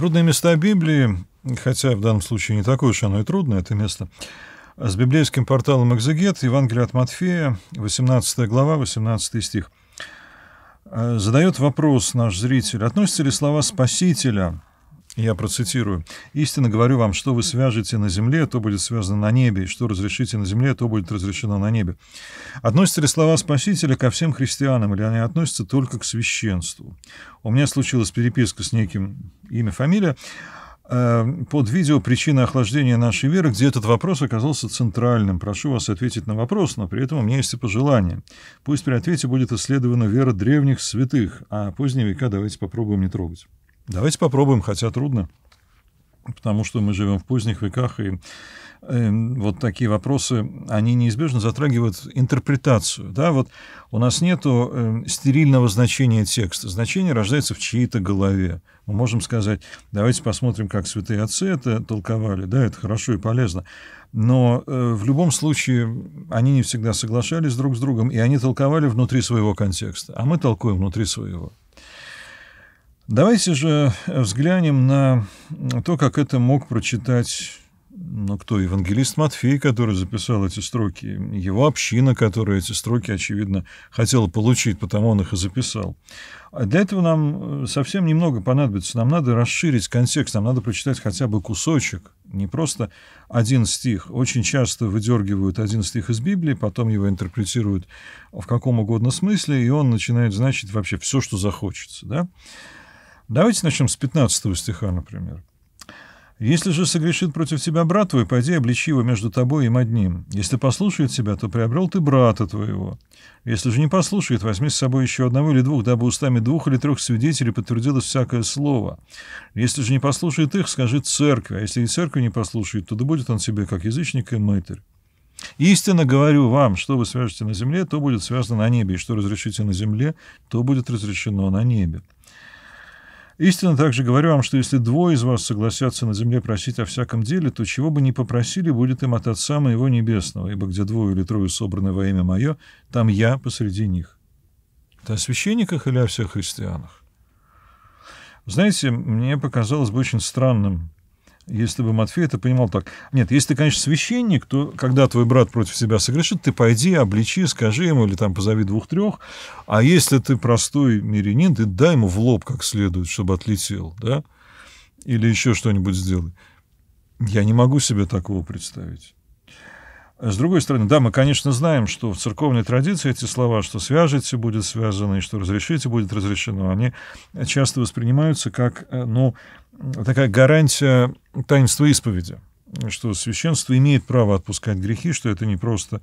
Трудные места Библии, хотя в данном случае не такое уж оно и трудное, это место, с библейским порталом «Экзегет», Евангелие от Матфея, 18 глава, 18 стих. Э, задает вопрос наш зритель, относятся ли слова Спасителя – я процитирую. «Истинно говорю вам, что вы свяжете на земле, то будет связано на небе, и что разрешите на земле, то будет разрешено на небе». Относятся ли слова Спасителя ко всем христианам, или они относятся только к священству? У меня случилась переписка с неким имя, фамилия, э, под видео «Причина охлаждения нашей веры», где этот вопрос оказался центральным. Прошу вас ответить на вопрос, но при этом у меня есть и пожелание. Пусть при ответе будет исследована вера древних святых, а поздние века давайте попробуем не трогать. Давайте попробуем, хотя трудно, потому что мы живем в поздних веках, и эм, вот такие вопросы, они неизбежно затрагивают интерпретацию. Да? Вот у нас нет э, эм, стерильного значения текста. Значение рождается в чьей-то голове. Мы можем сказать, давайте посмотрим, как святые отцы это толковали. Да, это хорошо и полезно. Но э, в любом случае они не всегда соглашались друг с другом, и они толковали внутри своего контекста, а мы толкуем внутри своего. Давайте же э, взглянем на то, как это мог прочитать ну, кто, евангелист Матфей, который записал эти строки, его община, которая эти строки, очевидно, хотела получить, потому он их и записал. А для этого нам э, совсем немного понадобится. Нам надо расширить контекст, нам надо прочитать хотя бы кусочек, не просто один стих. Очень часто выдергивают один стих из Библии, потом его интерпретируют в каком угодно смысле, и он начинает значить вообще все, что захочется. Да? Давайте начнем с 15 стиха, например. «Если же согрешит против тебя брат твой, пойди обличи его между тобой им одним. Если послушает тебя, то приобрел ты брата твоего. Если же не послушает, возьми с собой еще одного или двух, дабы устами двух или трех свидетелей подтвердилось всякое слово. Если же не послушает их, скажи церкви, а если и церкви не послушает, то да будет он тебе как язычник и мытарь. Истинно говорю вам, что вы свяжете на земле, то будет связано на небе, и что разрешите на земле, то будет разрешено на небе. Истинно также говорю вам, что если двое из вас согласятся на земле просить о всяком деле, то чего бы ни попросили, будет им от Отца Моего Небесного, ибо где двое или трое собраны во имя Мое, там Я посреди них». Это о священниках или о всех христианах? Знаете, мне показалось бы очень странным если бы Матфей это понимал так. Нет, если ты, конечно, священник, то когда твой брат против себя согрешит, ты пойди, обличи, скажи ему или там позови двух-трех. А если ты простой мирянин, ты дай ему в лоб как следует, чтобы отлетел, да? Или еще что-нибудь сделай. Я не могу себе такого представить. С другой стороны, да, мы, конечно, знаем, что в церковной традиции эти слова, что свяжете будет связано, и что разрешите будет разрешено, они часто воспринимаются как, э, ну, такая гарантия таинства исповеди, что священство имеет право отпускать грехи, что это не просто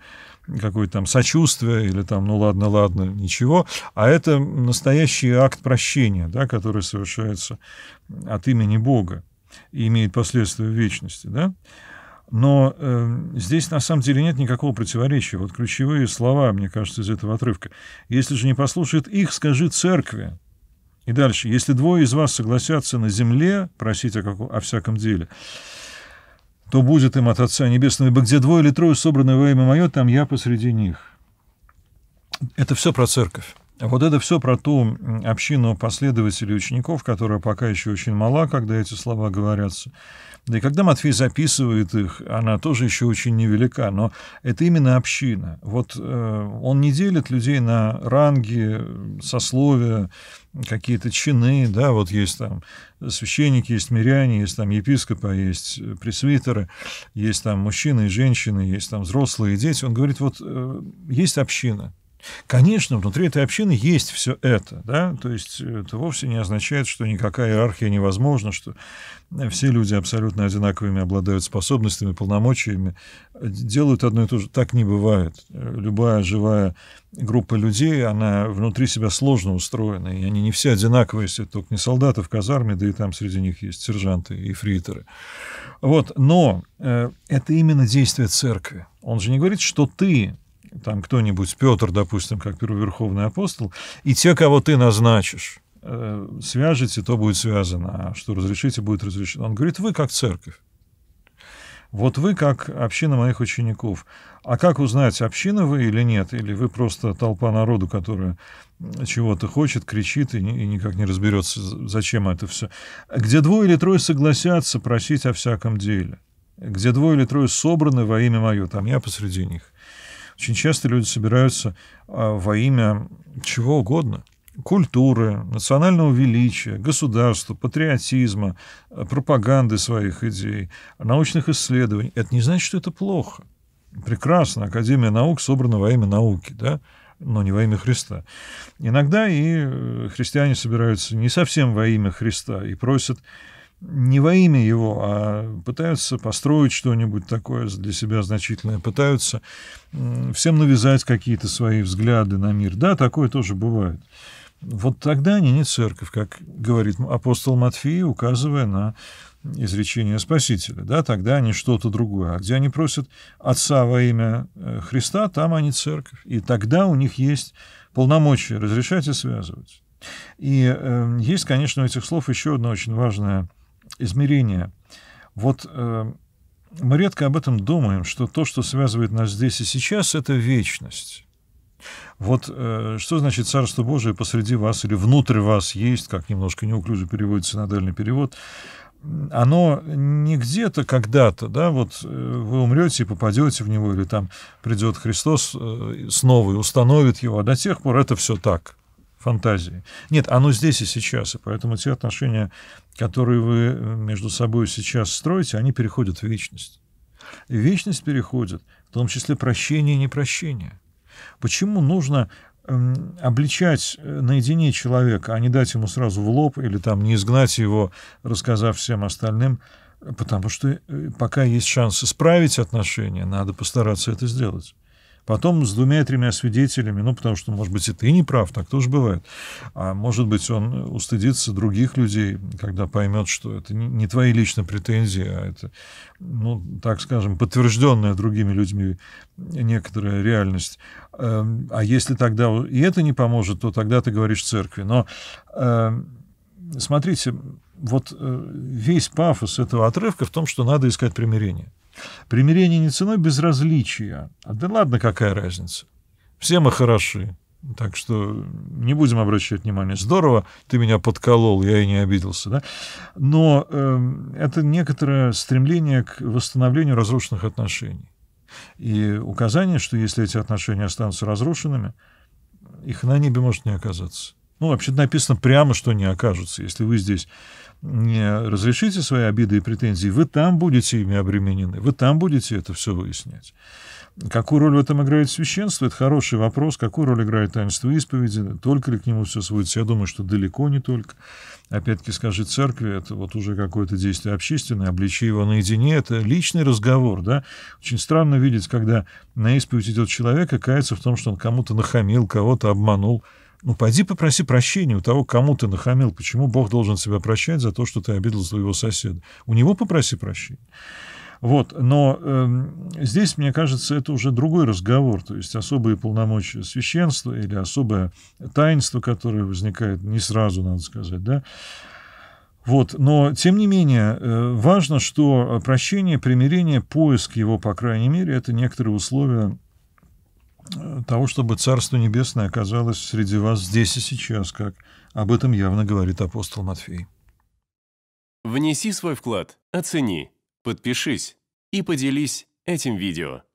какое-то там сочувствие или там, ну ладно, ладно, ничего, а это настоящий акт прощения, да, который совершается от имени Бога и имеет последствия в вечности, да. Но э, здесь на самом деле нет никакого противоречия. Вот ключевые слова, мне кажется, из этого отрывка. «Если же не послушает их, скажи церкви». И дальше. Если двое из вас согласятся на земле просить о, каком, о всяком деле, то будет им от Отца Небесного, ибо где двое или трое собраны во имя мое, там я посреди них. Это все про церковь. Вот это все про ту общину последователей учеников, которая пока еще очень мала, когда эти слова говорятся. Да и когда Матфей записывает их, она тоже еще очень невелика, но это именно община. Вот э, он не делит людей на ранги, сословия, какие-то чины, да, вот есть там священники, есть миряне, есть там епископа, есть э, пресвитеры, есть там мужчины и женщины, есть там взрослые и дети. Он говорит, вот э, есть община, Конечно, внутри этой общины есть все это, да, то есть это вовсе не означает, что никакая иерархия невозможна, что все люди абсолютно одинаковыми обладают способностями, полномочиями, делают одно и то же. Так не бывает. Любая живая группа людей, она внутри себя сложно устроена, и они не все одинаковые, если только не солдаты в казарме, да и там среди них есть сержанты и фритеры. Вот, но э, это именно действие церкви. Он же не говорит, что ты там кто-нибудь, Петр, допустим, как первоверховный апостол, и те, кого ты назначишь, э, свяжете, то будет связано, а что разрешите, будет разрешено. Он говорит, вы как церковь. Вот вы как община моих учеников. А как узнать, община вы или нет? Или вы просто толпа народу, которая чего-то хочет, кричит и, и никак не разберется, зачем это все? Где двое или трое согласятся просить о всяком деле? Где двое или трое собраны во имя мое, там я посреди них. Очень часто люди собираются а, во имя чего угодно культуры, национального величия, государства, патриотизма, э, пропаганды своих идей, научных исследований. Это не значит, что это плохо. Прекрасно, Академия наук собрана во имя науки, да? но не во имя Христа. Иногда и э, христиане собираются не совсем во имя Христа и просят не во имя его, а пытаются построить что-нибудь такое для себя значительное, пытаются всем навязать какие-то свои взгляды на мир. Да, такое тоже бывает. Вот тогда они не церковь, как говорит апостол Матфей, указывая на изречение Спасителя. Да, тогда они что-то другое. А где они просят Отца во имя э, Христа, там они церковь. И тогда у них есть полномочия разрешать и связывать. И э, есть, конечно, у этих слов еще одна очень важная измерения. Вот э, мы редко об этом думаем, что то, что связывает нас здесь и сейчас, это вечность. Вот э, что значит Царство Божие посреди вас или внутрь вас есть, как немножко неуклюже переводится на дальний перевод, оно не где-то когда-то, да, вот э, вы умрете и попадете в него, или там придет Христос э, снова и установит его, а до тех пор это все так фантазии. Нет, оно здесь и сейчас, и поэтому те отношения, которые вы э, между собой сейчас строите, они переходят в вечность. И вечность переходит, в том числе прощение и непрощение. Почему нужно эм, обличать э, наедине человека, а не дать ему сразу в лоб или там не изгнать его, рассказав всем остальным, потому что э, пока есть шанс исправить отношения, надо постараться это сделать. Потом с двумя-тремя свидетелями, ну, потому что, может быть, и ты не прав, так тоже бывает. А может быть, он устыдится других людей, когда поймет, что это не твои личные претензии, а это, ну, так скажем, подтвержденная другими людьми некоторая реальность. Эм, а если тогда и это не поможет, то тогда ты говоришь церкви. Но эм, смотрите, вот э, весь пафос этого отрывка в том, что надо искать примирение. Примирение не ценой безразличия. А да ладно, какая разница. Все мы хороши. Так что не будем обращать внимания. Здорово, ты меня подколол, я и не обиделся. Да? Но э, это некоторое стремление к восстановлению разрушенных отношений. И указание, что если эти отношения останутся разрушенными, их на небе может не оказаться. Ну, вообще написано прямо, что не окажутся. Если вы здесь не разрешите свои обиды и претензии, вы там будете ими обременены, вы там будете это все выяснять. Какую роль в этом играет священство, это хороший вопрос. Какую роль играет таинство исповеди, только ли к нему все сводится? Я думаю, что далеко не только. Опять-таки, скажи церкви, это вот уже какое-то действие общественное, обличи его наедине, это личный разговор, да. Очень странно видеть, когда на исповедь идет человек и кается в том, что он кому-то нахамил, кого-то обманул. Ну, пойди попроси прощения у того, кому ты нахамил. Почему Бог должен себя прощать за то, что ты обидел своего соседа? У него попроси прощения. Вот, но э, здесь, мне кажется, это уже другой разговор, то есть особые полномочия священства или особое таинство, которое возникает не сразу, надо сказать, да. Вот, но, тем не менее, э, важно, что прощение, примирение, поиск его, по крайней мере, это некоторые условия того, чтобы Царство Небесное оказалось среди вас здесь и сейчас, как об этом явно говорит апостол Матфей. Внеси свой вклад, оцени, подпишись и поделись этим видео.